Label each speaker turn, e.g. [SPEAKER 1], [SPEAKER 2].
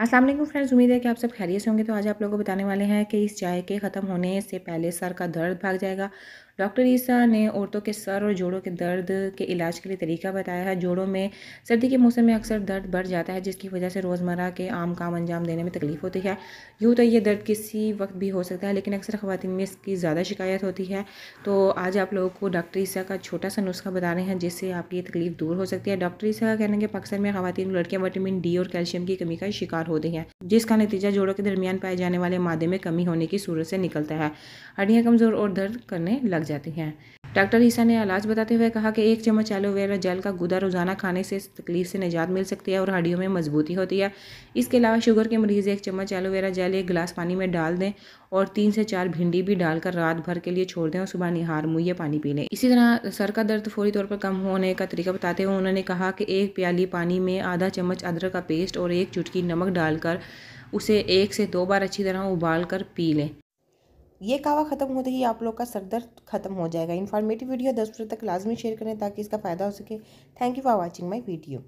[SPEAKER 1] वालेकुम फ्रेंड्स उम्मीद है कि आप सब खैरियत से होंगे तो आज आप लोगों को बताने वाले हैं कि इस चाय के ख़त्म होने से पहले सर का दर्द भाग जाएगा डॉक्टर ईसा ने औरतों के सर और जोड़ों के दर्द के इलाज के लिए तरीका बताया है जोड़ों में सर्दी के मौसम में अक्सर दर्द बढ़ जाता है जिसकी वजह से रोज़मर्रा के आम काम अंजाम देने में तकलीफ़ होती है यूँ तो ये दर्द किसी वक्त भी हो सकता है लेकिन अक्सर खातन में इसकी ज़्यादा शिकायत होती है तो आज आप लोगों को डॉक्टर ईसा का छोटा सा नुस्खा बता रहे हैं जिससे आपकी ये तकलीफ़ दूर हो सकती है डॉक्टर ईसा का कहना है कि पाकिस्तान में खातन लड़कियाँ विटामिन डी और कैल्शियम की कमी का शिकार बीमार होती हैं जिसका नतीजा जोड़ों के दरमियान पाए जाने वाले मादे में कमी होने की सूरत से निकलता है हड्डियाँ कमज़ोर और दर्द करने लग जाती हैं डॉक्टर ईसा ने इलाज बताते हुए कहा कि एक चम्मच एलोवेरा जेल का गुदा रोज़ाना खाने से तकलीफ से निजात मिल सकती है और हड्डियों में मजबूती होती है इसके अलावा शुगर के मरीज़ एक चम्मच एलोवेरा जेल एक गिलास पानी में डाल दें और तीन से चार भिंडी भी डालकर रात भर के लिए छोड़ दें और सुबह निहार मुहैया पानी पी लें इसी तरह सर का दर्द फौरी तौर पर कम होने का तरीका बताते हुए उन्होंने कहा कि एक प्याली पानी में आधा चम्मच अदरक का पेस्ट और एक चुटकी नमक डालकर उसे एक से दो बार अच्छी तरह उबाल कर पी लें ये कावा
[SPEAKER 2] ख़त्म होते ही आप लोग का सरदर्द खत्म हो जाएगा इन्फॉर्मेटिव वीडियो दस बजे तक लाजमी शेयर करें ताकि इसका फ़ायदा हो सके thank you for watching my video